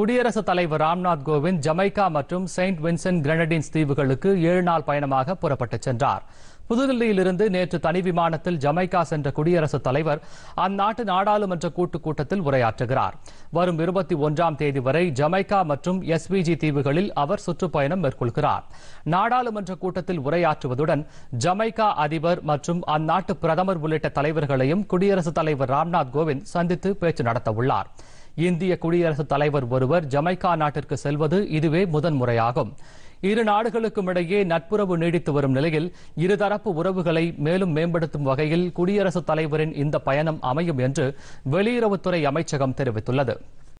குடியரசுத் தலைவர் ராம்நாத் கோவிந்த் ஜமைக்கா மற்றும் செயின்ட் வின்சென்ட் கிரனடின்ஸ் தீவுகளுக்கு ஏழு நாள் பயணமாக புறப்பட்டுச் சென்றார் புதுதில்லியிலிருந்து நேற்று தனி விமானத்தில் ஜமைக்கா சென்ற குடியரசுத் தலைவர் அந்நாட்டு நாடாளுமன்ற கூட்டுக் கூட்டத்தில் உரையாற்றுகிறார் வரும் இருபத்தி ஒன்றாம் தேதி வரை ஜமைக்கா மற்றும் எஸ்பிஜி தீவுகளில் அவர் சுற்றுப்பயணம் மேற்கொள்கிறார் நாடாளுமன்ற கூட்டத்தில் உரையாற்றுவதுடன் ஜமைக்கா அதிபர் மற்றும் அந்நாட்டு பிரதமர் உள்ளிட்ட தலைவர்களையும் குடியரசுத் தலைவர் ராம்நாத் கோவிந்த் சந்தித்து பேச்சு நடத்தவுள்ளாா் இந்திய குடியரசுத் தலைவர் ஒருவர் ஜமைக்கா நாட்டிற்கு செல்வது இதுவே முதன்முறையாகும் இரு நாடுகளுக்கும் இடையே நட்புறவு நீடித்து வரும் நிலையில் இருதரப்பு உறவுகளை மேலும் மேம்படுத்தும் வகையில் குடியரசுத் தலைவரின் இந்த பயணம் அமையும் என்று வெளியுறவுத்துறை அமைச்சகம் தெரிவித்துள்ளது